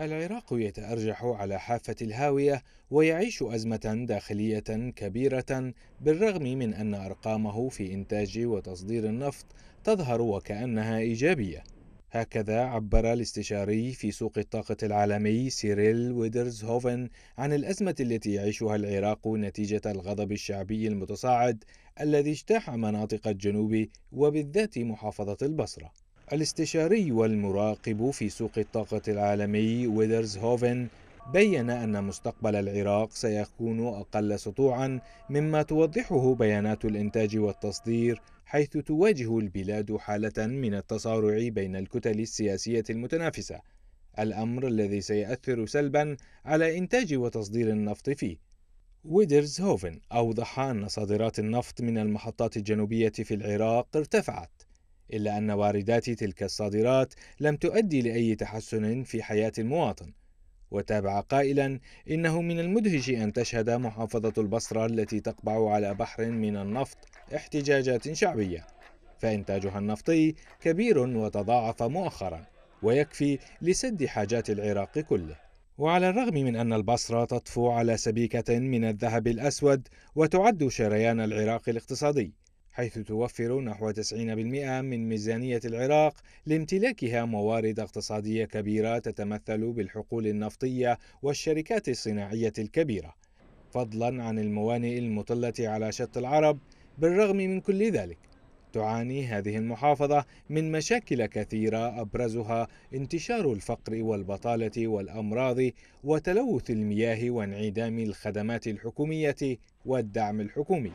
العراق يتأرجح على حافة الهاوية ويعيش أزمة داخلية كبيرة بالرغم من أن أرقامه في إنتاج وتصدير النفط تظهر وكأنها إيجابية. هكذا عبر الاستشاري في سوق الطاقة العالمي سيريل ويدرزهوفن عن الأزمة التي يعيشها العراق نتيجة الغضب الشعبي المتصاعد الذي اجتاح مناطق الجنوب وبالذات محافظة البصرة. الاستشاري والمراقب في سوق الطاقة العالمي ويدرز هوفن بين أن مستقبل العراق سيكون أقل سطوعا مما توضحه بيانات الإنتاج والتصدير حيث تواجه البلاد حالة من التصارع بين الكتل السياسية المتنافسة الأمر الذي سيؤثر سلبا على إنتاج وتصدير النفط فيه ويدرز هوفن أوضح أن صادرات النفط من المحطات الجنوبية في العراق ارتفعت إلا أن واردات تلك الصادرات لم تؤدي لأي تحسن في حياة المواطن وتابع قائلا إنه من المدهش أن تشهد محافظة البصرة التي تقبع على بحر من النفط احتجاجات شعبية فإنتاجها النفطي كبير وتضاعف مؤخرا ويكفي لسد حاجات العراق كله وعلى الرغم من أن البصرة تطفو على سبيكة من الذهب الأسود وتعد شريان العراق الاقتصادي حيث توفر نحو 90% من ميزانية العراق لامتلاكها موارد اقتصادية كبيرة تتمثل بالحقول النفطية والشركات الصناعية الكبيرة، فضلا عن الموانئ المطلة على شط العرب، بالرغم من كل ذلك، تعاني هذه المحافظة من مشاكل كثيرة أبرزها انتشار الفقر والبطالة والأمراض وتلوث المياه وانعدام الخدمات الحكومية والدعم الحكومي.